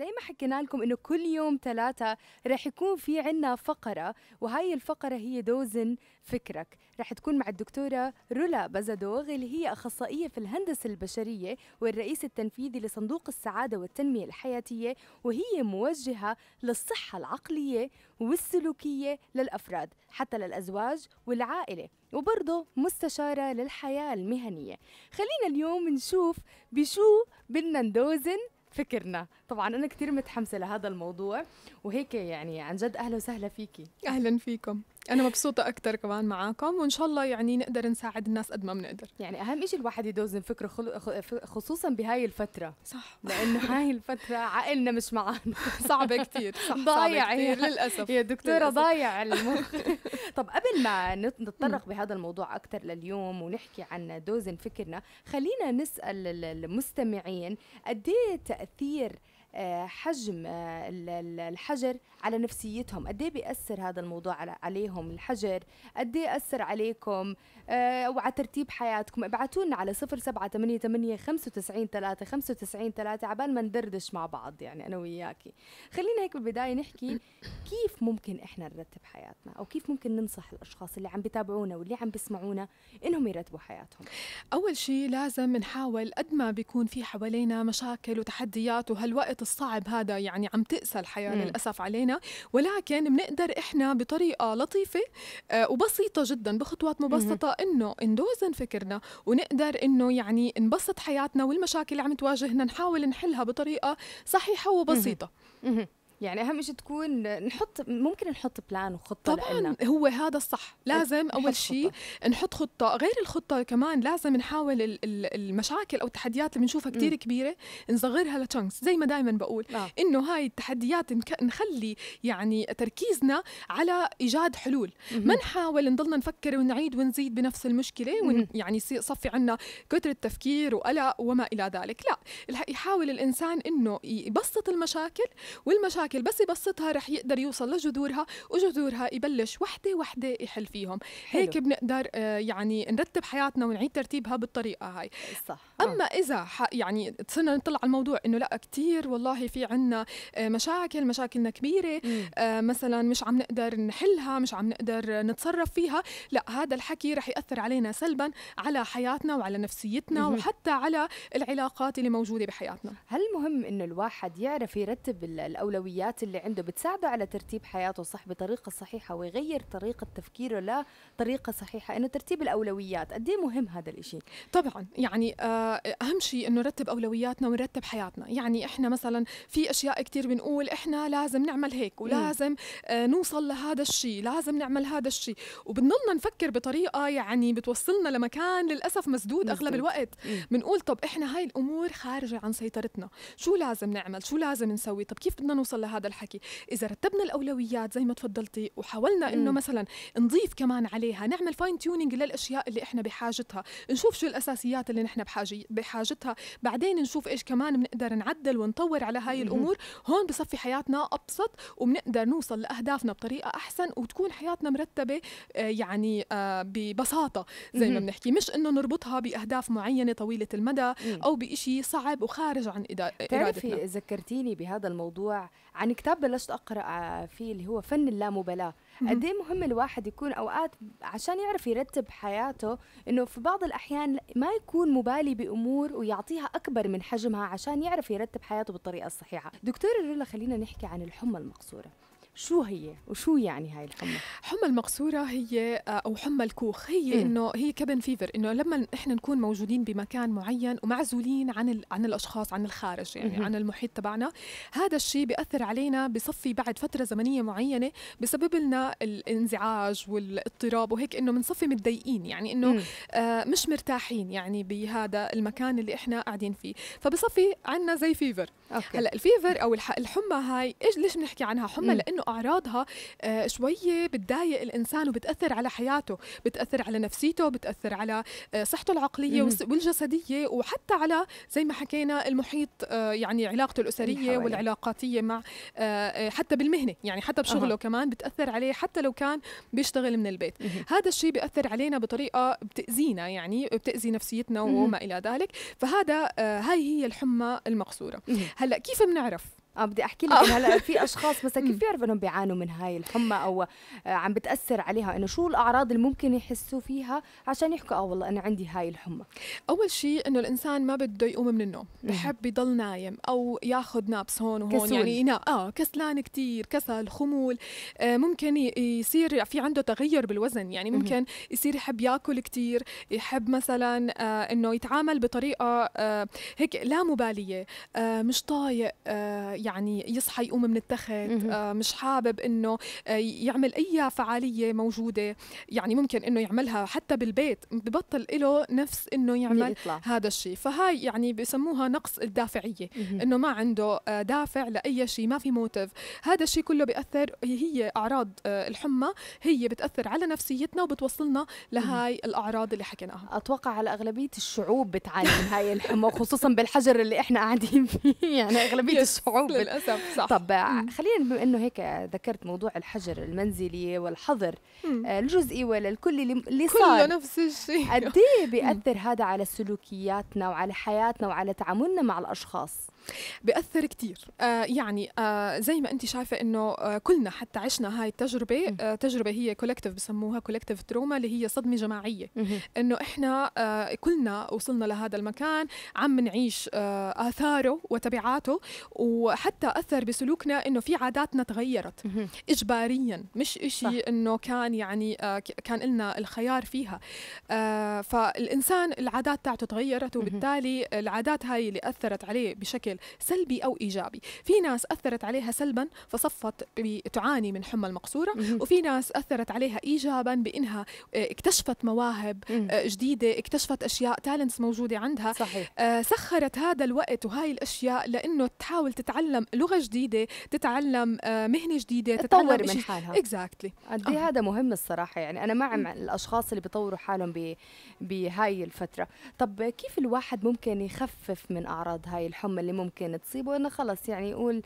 زي ما حكينا لكم انه كل يوم ثلاثة رح يكون في عنا فقرة وهاي الفقرة هي دوزن فكرك رح تكون مع الدكتورة رولا بزادوغ اللي هي أخصائية في الهندسة البشرية والرئيس التنفيذي لصندوق السعادة والتنمية الحياتية وهي موجهة للصحة العقلية والسلوكية للأفراد حتى للأزواج والعائلة وبرضه مستشارة للحياة المهنية خلينا اليوم نشوف بشو بدنا ندوزن فكرنا طبعا انا كثير متحمسه لهذا الموضوع وهيك يعني عن جد اهلا وسهلا فيكي اهلا فيكم انا مبسوطه اكثر كمان معاكم وان شاء الله يعني نقدر نساعد الناس قد ما بنقدر يعني اهم شيء الواحد يدوزن فكره خل... خصوصا بهاي الفتره صح لانه هاي الفتره عقلنا مش معانا صعبه كثير ضايع كتير يعني. للاسف يا دكتوره ضايع المخ طب قبل ما نتطرق بهذا الموضوع اكثر لليوم ونحكي عن دوزن فكرنا خلينا نسال المستمعين قد إيه تاثير آه، حجم آه، الحجر على نفسيتهم قد ايه بيأثر هذا الموضوع عليهم الحجر قد ايه أثر عليكم آه، وعلى ترتيب حياتكم ابعتوا لنا على 0788 95 3 95 3 عبال ما ندردش مع بعض يعني أنا وياكي خلينا هيك بالبداية نحكي كيف ممكن إحنا نرتب حياتنا أو كيف ممكن ننصح الأشخاص اللي عم بيتابعونا واللي عم بيسمعونا إنهم يرتبوا حياتهم أول شيء لازم نحاول قد ما بيكون في حوالينا مشاكل وتحديات وهالوقت الوقت الصعب هذا يعني عم تقسى الحياه مم. للاسف علينا ولكن بنقدر احنا بطريقه لطيفه آه، وبسيطه جدا بخطوات مبسطه انه ندوزن فكرنا ونقدر انه يعني نبسط حياتنا والمشاكل اللي عم تواجهنا نحاول نحلها بطريقه صحيحه وبسيطه يعني اهم شيء تكون نحط ممكن نحط بلان وخطه طبعا لقلنا. هو هذا الصح لازم اول شيء نحط خطه غير الخطه كمان لازم نحاول المشاكل او التحديات اللي بنشوفها كثير كبيره نصغرها لتشانكس زي ما دائما بقول لا. نعم. انه هاي التحديات نخلي يعني تركيزنا على ايجاد حلول ما نحاول نضلنا نفكر ونعيد ونزيد بنفس المشكله ون يعني يصفي عنا كثره تفكير وقلق وما الى ذلك لا يحاول الانسان انه يبسط المشاكل والمشاكل المشاكل بس يبسطها رح يقدر يوصل لجذورها وجذورها يبلش وحده وحده يحل فيهم حلو. هيك بنقدر آه، يعني نرتب حياتنا ونعيد ترتيبها بالطريقه هاي صح آه. اما اذا يعني صرنا نطلع على الموضوع انه لا كثير والله في عنا آه، مشاكل مشاكلنا كبيره مثلا مش عم نقدر نحلها مش عم نقدر نتصرف فيها لا هذا الحكي رح ياثر علينا سلبا على حياتنا وعلى نفسيتنا مم. وحتى على العلاقات اللي موجوده بحياتنا هل مهم انه الواحد يعرف يرتب الاولويات الايجابيات اللي عنده بتساعده على ترتيب حياته صح بطريقة صحيحة ويغير طريقة تفكيره لطريقة صحيحة إنه ترتيب الأولويات قد إيه مهم هذا الشيء طبعا يعني آه، أهم شيء إنه نرتب أولوياتنا ونرتب حياتنا يعني إحنا مثلا في أشياء كثير بنقول إحنا لازم نعمل هيك ولازم م. آه، نوصل لهذا الشيء لازم نعمل هذا الشيء وبنضلنا نفكر بطريقة يعني بتوصلنا لمكان للأسف مسدود أغلب الوقت بنقول طب إحنا هاي الأمور خارجة عن سيطرتنا شو لازم نعمل شو لازم نسوي طب كيف بدنا نوصل هذا الحكي اذا رتبنا الاولويات زي ما تفضلتي وحاولنا انه مثلا نضيف كمان عليها نعمل فاين تيونينج للاشياء اللي احنا بحاجتها نشوف شو الاساسيات اللي نحن بحاجتها بعدين نشوف ايش كمان بنقدر نعدل ونطور على هاي الامور هون بصفي حياتنا ابسط وبنقدر نوصل لاهدافنا بطريقه احسن وتكون حياتنا مرتبه آه، يعني آه، ببساطه زي ما بنحكي مش انه نربطها باهداف معينه طويله المدى او بشيء صعب وخارج عن ارادتنا بتعرفي ذكرتيني بهذا الموضوع عن كتاب بلشت اقرا آه، فيه اللي هو فن اللامبالاه قد ايه مهم الواحد يكون اوقات عشان يعرف يرتب حياته انه في بعض الاحيان ما يكون مبالي بامور ويعطيها اكبر من حجمها عشان يعرف يرتب حياته بالطريقه الصحيحه دكتور رولا خلينا نحكي عن الحمى المقصوره شو هي وشو يعني هاي الحمى حمى المقصوره هي آه، او حمى الكوخ هي إيه. انه هي كبن فيفر انه لما احنا نكون موجودين بمكان معين ومعزولين عن عن الاشخاص عن الخارج يعني مم. عن المحيط تبعنا هذا الشيء بياثر علينا بصفي بعد فتره زمنيه معينه بسبب لنا الانزعاج والاضطراب وهيك انه بنصفي متضايقين يعني انه آه مش مرتاحين يعني بهذا المكان اللي احنا قاعدين فيه فبصفي عندنا زي فيفر أوكي. هلا الفيفر او الحمى هاي ايش ليش بنحكي عنها حمى لانه اعراضها آه شويه بتضايق الانسان وبتاثر على حياته بتاثر على نفسيته بتاثر على آه صحته العقليه مم. والجسديه وحتى على زي ما حكينا المحيط آه يعني علاقته الاسريه والعلاقاتيه مع آه، آه، حتى بالمهنه يعني حتى بشغله أه. كمان بتاثر عليه حتى لو كان بيشتغل من البيت مم. هذا الشيء بياثر علينا بطريقه بتاذينا يعني بتاذي نفسيتنا وما الى ذلك فهذا آه، هاي هي الحمى المقصوره مم. هلا كيف بنعرف اه بدي احكي لك آه. هلا في اشخاص مثلا كيف بيعرفوا انهم بيعانوا من هاي الحمى او آه، عم بتاثر عليها انه شو الاعراض اللي ممكن يحسوا فيها عشان يحكوا اه والله انا عندي هاي الحمى اول شيء انه الانسان ما بده يقوم من النوم نعم. بحب يضل نايم او ياخذ نابس هون وهون كسول. يعني ينام اه كسلان كثير كسل خمول آه ممكن يصير في عنده تغير بالوزن يعني ممكن يصير يحب ياكل كثير يحب مثلا آه انه يتعامل بطريقه آه هيك لا مباليه آه مش طايق آه يعني يصحى يقوم من التخت آه، مش حابب انه آه، يعمل اي فعاليه موجوده يعني ممكن انه يعملها حتى بالبيت ببطل له نفس انه يعمل يطلع. هذا الشيء فهاي يعني بسموها نقص الدافعيه انه ما عنده آه، دافع لاي شيء ما في موتيف هذا الشيء كله بياثر هي اعراض الحمى هي بتاثر على نفسيتنا وبتوصلنا لهاي الاعراض اللي حكيناها اتوقع على اغلبيه الشعوب بتعاني من هاي الحمى خصوصا بالحجر اللي احنا قاعدين فيه يعني اغلبيه الشعوب طب للاسف صح طب آه، خلينا بما انه هيك آه، ذكرت موضوع الحجر المنزلي والحظر آه، الجزئي ولا الكلي اللي صار كله نفس الشيء قد إيه بياثر هذا على سلوكياتنا وعلى حياتنا وعلى تعاملنا مع الاشخاص بأثر كتير آه يعني آه زي ما انت شايفه انه آه كلنا حتى عشنا هاي التجربه آه تجربه هي كولكتيف بسموها كولكتيف تروما اللي هي صدمه جماعيه انه احنا آه كلنا وصلنا لهذا المكان عم نعيش آه اثاره وتبعاته وحتى اثر بسلوكنا انه في عاداتنا تغيرت اجباريا مش إشي انه كان يعني آه كان لنا الخيار فيها آه فالانسان العادات تاعته تغيرت وبالتالي العادات هاي اللي اثرت عليه بشكل بشكل سلبي او ايجابي في ناس اثرت عليها سلبا فصفت تعاني من حمى المقصوره وفي ناس اثرت عليها ايجابا بانها آه، اكتشفت مواهب آه، جديده اكتشفت اشياء تالنتس موجوده عندها صحيح. آه، سخرت هذا الوقت وهاي الاشياء لانه تحاول تتعلم لغه جديده تتعلم مهنه جديده تطور من حالها اكزاكتلي exactly. إيه هذا مهم الصراحه يعني انا مع الاشخاص اللي بيطوروا حالهم بهاي الفتره طب كيف الواحد ممكن يخفف من اعراض هاي الحمى اللي ممكن تصيبه انه خلص يعني يقول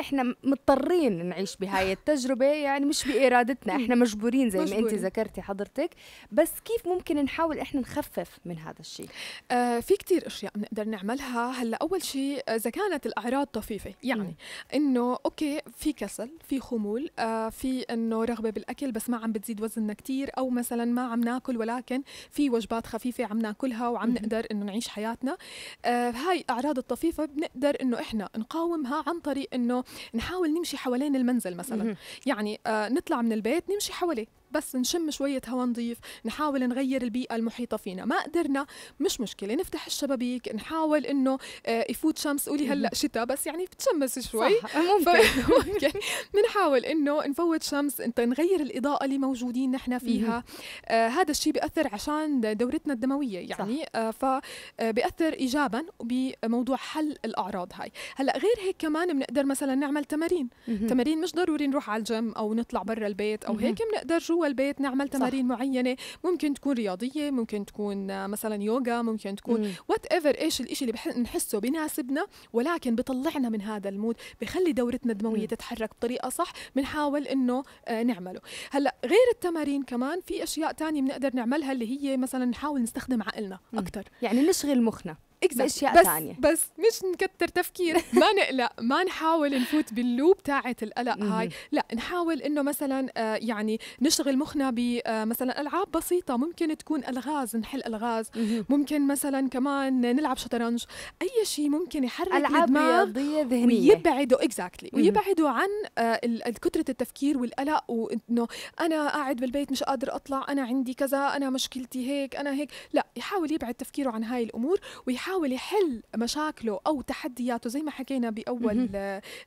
احنا مضطرين نعيش بهاي التجربه يعني مش بارادتنا احنا مجبورين زي مجبورين. ما انت ذكرتي حضرتك بس كيف ممكن نحاول احنا نخفف من هذا الشيء آه في كثير اشياء بنقدر نعملها هلا اول شيء آه، اذا كانت الاعراض طفيفه يعني انه اوكي في كسل في خمول آه في انه رغبه بالاكل بس ما عم بتزيد وزننا كثير او مثلا ما عم ناكل ولكن في وجبات خفيفه عم ناكلها وعم مم. نقدر انه نعيش حياتنا آه هاي الاعراض الطفيفه بنقدر انه احنا نقاومها عن طريق انه نحاول نمشي حوالين المنزل مثلا يعني آه نطلع من البيت نمشي حواليه بس نشم شوية هواء نظيف نحاول نغير البيئة المحيطة فينا ما قدرنا مش مشكلة نفتح الشبابيك نحاول إنه آه، يفوت شمس قولي هلا شتاء بس يعني بتشمس شوي صح آه، ممكن بنحاول إنه نفوت شمس انت نغير الإضاءة اللي موجودين نحن فيها آه هذا الشيء بيأثر عشان دورتنا الدموية يعني آه فبيأثر آه، إيجابا بموضوع حل الأعراض هاي هلا غير هيك كمان بنقدر مثلا نعمل تمارين تمارين مش ضروري نروح على الجيم أو نطلع برا البيت أو هيك بنقدر جوا البيت نعمل تمارين معينه ممكن تكون رياضيه ممكن تكون آه، مثلا يوغا ممكن تكون وات ايفر ايش الشيء اللي بنحسه بناسبنا ولكن بطلعنا من هذا المود بخلي دورتنا الدمويه تتحرك بطريقه صح بنحاول انه آه، نعمله هلا غير التمارين كمان في اشياء تانية بنقدر نعملها اللي هي مثلا نحاول نستخدم عقلنا اكثر يعني نشغل مخنا باشياء بس ثانيه بس مش نكتر تفكير ما نقلق ما نحاول نفوت باللوب تاعت القلق هاي لا نحاول انه مثلا آه، يعني نشغل مخنا بمثلا آه، العاب بسيطه ممكن تكون الغاز نحل الغاز ممكن مثلا كمان نلعب شطرنج اي شيء ممكن يحرك العاب رياضيه ذهنيه ويبعده اكزاكتلي exactly. ويبعده عن آه، كثره التفكير والقلق وانه انا قاعد بالبيت مش قادر اطلع انا عندي كذا انا مشكلتي هيك انا هيك لا يحاول يبعد تفكيره عن هاي الامور ويحاول يحاول يحل مشاكله او تحدياته زي ما حكينا باول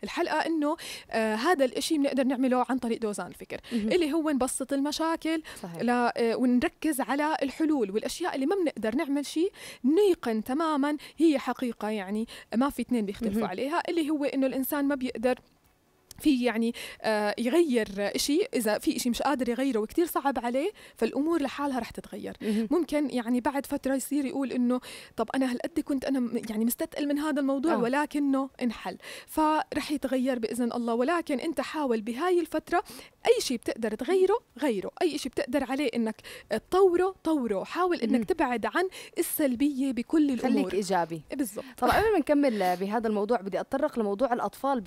الحلقه انه آه هذا الشيء بنقدر نعمله عن طريق دوزان الفكر اللي هو نبسط المشاكل صحيح. آه ونركز على الحلول والاشياء اللي ما بنقدر نعمل شيء نيقن تماما هي حقيقه يعني ما في اثنين بيختلفوا عليها اللي هو انه الانسان ما بيقدر في يعني آه، يغير شيء اذا في شيء مش قادر يغيره وكثير صعب عليه فالامور لحالها رح تتغير ممكن يعني بعد فتره يصير يقول انه طب انا هالقد كنت انا يعني مستثقل من هذا الموضوع أوه. ولكنه انحل فرح يتغير باذن الله ولكن انت حاول بهاي الفتره اي شيء بتقدر تغيره غيره اي شيء بتقدر عليه انك تطوره طوره حاول انك مم. تبعد عن السلبيه بكل الامور خليك ايجابي بالضبط طب قبل ما نكمل بهذا الموضوع بدي اتطرق لموضوع الاطفال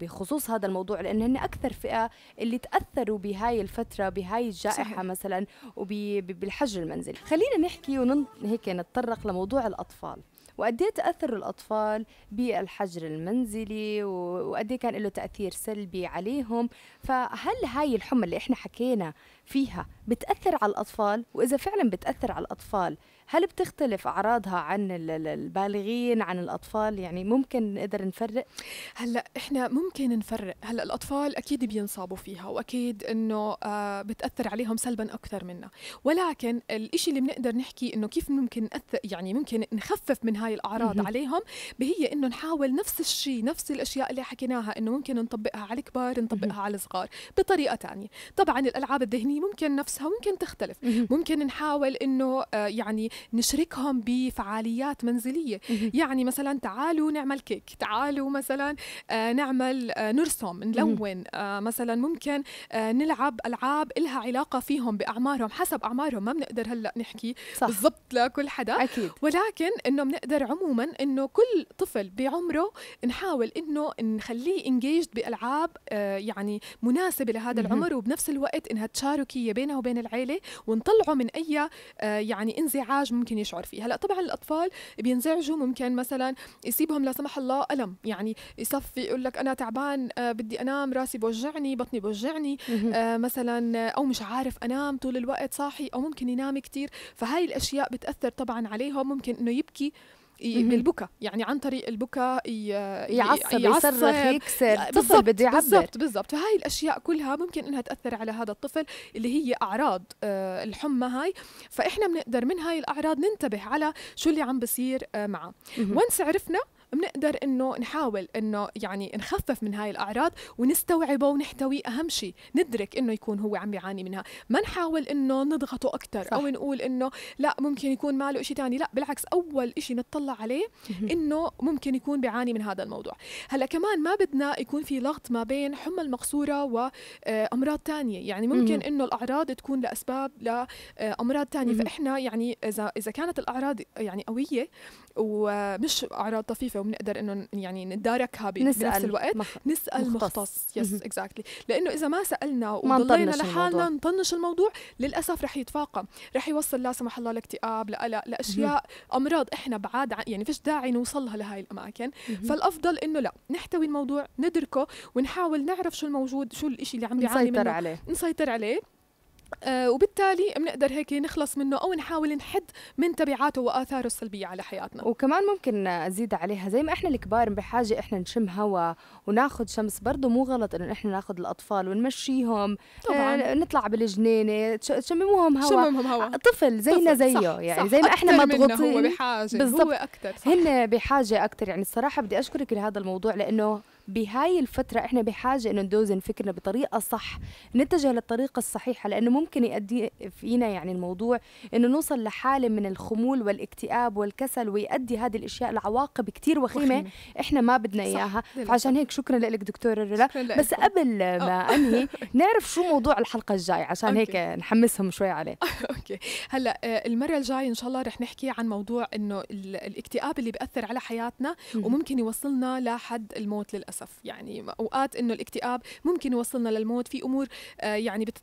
بخصوص هذا هذا الموضوع لأن هن أكثر فئة اللي تأثروا بهاي الفترة بهاي الجائحة صحيح. مثلا وبالحجر المنزلي خلينا نحكي ونن هيك نتطرق لموضوع الأطفال وقد إيه تأثر الأطفال بالحجر المنزلي وقد إيه كان له تأثير سلبي عليهم فهل هاي الحمى اللي احنا حكينا فيها بتأثر على الأطفال وإذا فعلا بتأثر على الأطفال هل بتختلف اعراضها عن البالغين عن الاطفال يعني ممكن نقدر نفرق هلا احنا ممكن نفرق هلا الاطفال اكيد بينصابوا فيها واكيد انه آه، بتاثر عليهم سلبا اكثر منا ولكن الإشي اللي بنقدر نحكي انه كيف ممكن نأثر يعني ممكن نخفف من هاي الاعراض عليهم هي انه نحاول نفس الشيء نفس الاشياء اللي حكيناها انه ممكن نطبقها على الكبار نطبقها على الصغار بطريقه ثانيه طبعا الالعاب الذهنيه ممكن نفسها ممكن تختلف ممكن نحاول انه آه، يعني نشركهم بفعاليات منزليه يعني مثلا تعالوا نعمل كيك تعالوا مثلا آه، نعمل آه، نرسم نلون آه، مثلا ممكن نلعب العاب إلها علاقه فيهم باعمارهم حسب اعمارهم ما بنقدر هلا نحكي بالضبط لكل حدا أكيد. ولكن انه بنقدر عموما انه كل طفل بعمره نحاول انه نخليه انجيجد بالعاب يعني مناسبه لهذا العمر وبنفس الوقت انها تشاركيه بينه وبين العيله ونطلعه من اي يعني انزعاج انزعاج ممكن يشعر فيه هلا طبعا الاطفال بينزعجوا ممكن مثلا يسيبهم لا سمح الله الم يعني يصفي يقول لك انا تعبان آه بدي انام راسي بوجعني بطني بوجعني آه مثلا آه، او مش عارف انام طول الوقت صاحي او ممكن ينام كثير فهاي الاشياء بتاثر طبعا عليهم ممكن انه يبكي بالبكا يعني عن طريق البكا يعصب يصرخ يكسر الطفل بده يعبر بالضبط بالضبط فهاي الاشياء كلها ممكن انها تاثر على هذا الطفل اللي هي اعراض آه، الحمى هاي فاحنا بنقدر من هاي الاعراض ننتبه على شو اللي عم بصير آه، معه وانس عرفنا بنقدر انه نحاول انه يعني نخفف من هاي الاعراض ونستوعبه ونحتوي اهم شيء ندرك انه يكون هو عم يعاني منها ما نحاول انه نضغطه اكثر صح. او نقول انه لا ممكن يكون ماله شيء ثاني لا بالعكس اول شيء نطلع عليه انه ممكن يكون بيعاني من هذا الموضوع هلا كمان ما بدنا يكون في لغط ما بين حمى المقصوره وامراض آه، ثانيه يعني ممكن انه الاعراض تكون لاسباب لامراض آه، ثانيه فاحنا يعني اذا اذا كانت الاعراض يعني قويه ومش آه، اعراض طفيفه وبنقدر انه يعني نتداركها بنفس الوقت مخ... نسال مختص, مختص. يس اكزاكتلي exactly. لانه اذا ما سالنا وضلينا لحالنا نطنش الموضوع للاسف رح يتفاقم رح يوصل لا سمح الله لاكتئاب لقلق لاشياء امراض احنا بعاد عن يعني فيش داعي نوصلها لهاي الاماكن فالافضل انه لا نحتوي الموضوع ندركه ونحاول نعرف شو الموجود شو الإشي اللي عم بيعاني منه نسيطر عليه آه، وبالتالي بنقدر هيك نخلص منه او نحاول نحد من تبعاته واثاره السلبيه على حياتنا وكمان ممكن ازيد عليها زي ما احنا الكبار بحاجه احنا نشم هواء وناخذ شمس برضه مو غلط انه احنا ناخذ الاطفال ونمشيهم طبعا آه نطلع بالجنينه تشمموهم هواء شممهم هواء آه، طفل زينا زيه صح يعني صح زي ما احنا مضغوطين هو بحاجه بالزبط. هو اكثر هن بحاجه اكثر يعني الصراحه بدي اشكرك لهذا الموضوع لانه بهاي الفترة احنا بحاجة انه ندوزن فكرنا بطريقة صح نتجه للطريقة الصحيحة لانه ممكن يؤدي فينا يعني الموضوع انه نوصل لحالة من الخمول والاكتئاب والكسل ويؤدي هذه الاشياء لعواقب كتير وخيمة, وخيمة. احنا ما بدنا اياها فعشان هيك شكرا لك دكتورة رولا بس قبل ما أوه. انهي نعرف شو موضوع الحلقة الجاية عشان أوكي. هيك نحمسهم شوي عليه اوكي هلا آه، المرة الجاية ان شاء الله رح نحكي عن موضوع انه الاكتئاب اللي بيأثر على حياتنا وممكن يوصلنا لحد الموت للأسف للاسف يعني اوقات انه الاكتئاب ممكن يوصلنا للموت في امور آه، يعني بت...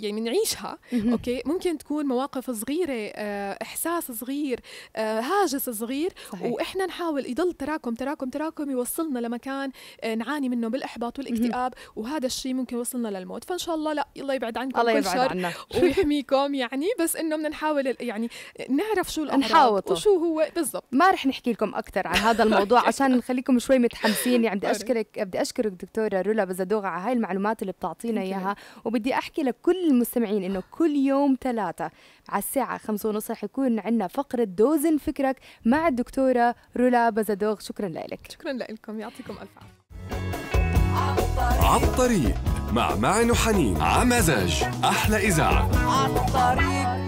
يعني بنعيشها اوكي ممكن تكون مواقف صغيره آه، احساس صغير آه، هاجس صغير صحيح. واحنا نحاول يضل تراكم تراكم تراكم يوصلنا لمكان آه، نعاني منه بالاحباط والاكتئاب وهذا الشيء ممكن يوصلنا للموت فان شاء الله لا الله يبعد عنكم الله كل يبعد شر عنا. ويحميكم يعني بس انه بدنا نحاول يعني نعرف شو الامراض نحاوطه. وشو هو بالضبط ما رح نحكي لكم اكثر عن هذا الموضوع عشان نخليكم شوي متحمسين يعني بدي اشكرك بدي اشكرك دكتوره رولا بزادوغا على هاي المعلومات اللي بتعطينا اياها وبدي احكي لكل المستمعين انه كل يوم ثلاثة على الساعة خمسة ونص رح يكون عندنا فقرة دوزن فكرك مع الدكتورة رولا بزادوغ شكرا لك شكرا لكم يعطيكم ألف عافية عالطريق مع معن وحنين عمزاج أحلى إذاعة عالطريق